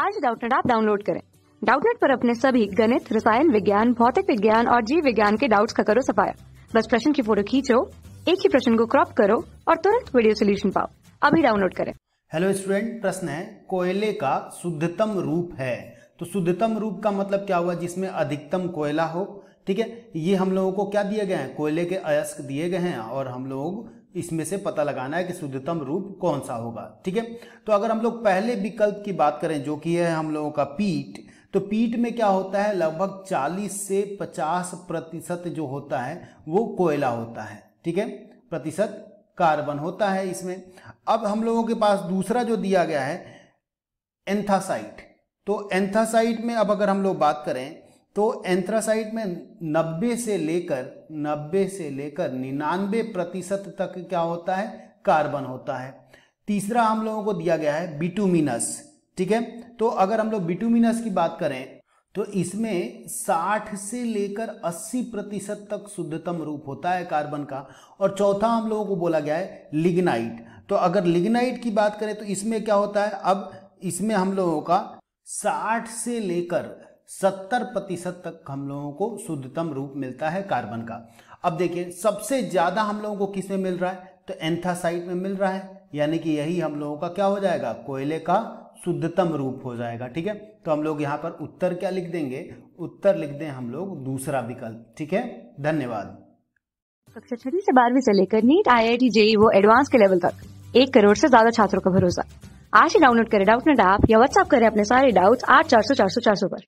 आज डाउटनेट आप डाउनलोड करें डाउटनेट पर अपने सभी गणित रसायन विज्ञान भौतिक विज्ञान और जीव विज्ञान के डाउट्स का करो सफाया बस प्रश्न की फोटो खींचो एक ही प्रश्न को क्रॉप करो और तुरंत वीडियो सोल्यूशन पाओ अभी डाउनलोड करें हेलो स्टूडेंट प्रश्न है कोयले का शुद्धतम रूप है तो शुद्धतम रूप का मतलब क्या हुआ जिसमें अधिकतम कोयला हो ठीक है ये हम लोगों को क्या दिए गए हैं कोयले के अयस्क दिए गए हैं और हम लोग इसमें से पता लगाना है कि शुद्धतम रूप कौन सा होगा ठीक है तो अगर हम लोग पहले विकल्प की बात करें जो कि है हम लोगों का पीट तो पीट में क्या होता है लगभग 40 से 50 प्रतिशत जो होता है वो कोयला होता है ठीक है प्रतिशत कार्बन होता है इसमें अब हम लोगों के पास दूसरा जो दिया गया है एंथासाइट तो एंथासाइट में अब अगर हम लोग बात करें तो एंथ्रासाइट में 90 से लेकर 90 से लेकर 99 प्रतिशत तक क्या होता है कार्बन होता है तीसरा हम लोगों को दिया गया है बिटुमिनस ठीक है तो अगर हम लोग बिटुमिनस की बात करें तो इसमें 60 से लेकर 80 प्रतिशत तक शुद्धतम रूप होता है कार्बन का और चौथा हम लोगों को बोला गया है लिग्नाइट तो अगर लिग्नाइट की बात करें तो इसमें क्या होता है अब इसमें हम लोगों का 60 से लेकर सत्तर प्रतिशत तक हम लोगों को शुद्धतम रूप मिलता है कार्बन का अब देखिए सबसे ज़्यादा हम लोगों को किस में मिल रहा है तो एंथासाइट में मिल रहा है यानी कि यही हम लोगों का क्या हो जाएगा कोयले का शुद्धतम रूप हो जाएगा ठीक है तो हम लोग यहाँ पर उत्तर क्या लिख देंगे उत्तर लिख दें हम लोग दूसरा विकल्प ठीक है धन्यवाद कक्षा छठी से बारहवीं से लेकर NEET I I T JEE वो एडवांस के लेवल तक एक करोड़ से ज्यादा छात्रों का भरोसा आज ही डाउनलोड करें डाउट नेट ऐप या व्हाट्सअप करें अपने सारे डाउट्स आठ चार सौ चार सौ चार सौ पर